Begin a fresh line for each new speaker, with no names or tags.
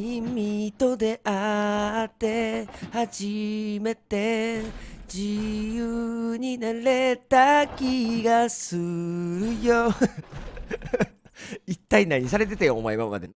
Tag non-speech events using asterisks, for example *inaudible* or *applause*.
君と出会って初めて自由になれた気がするよ *laughs* 一
体何されてたよお前今まで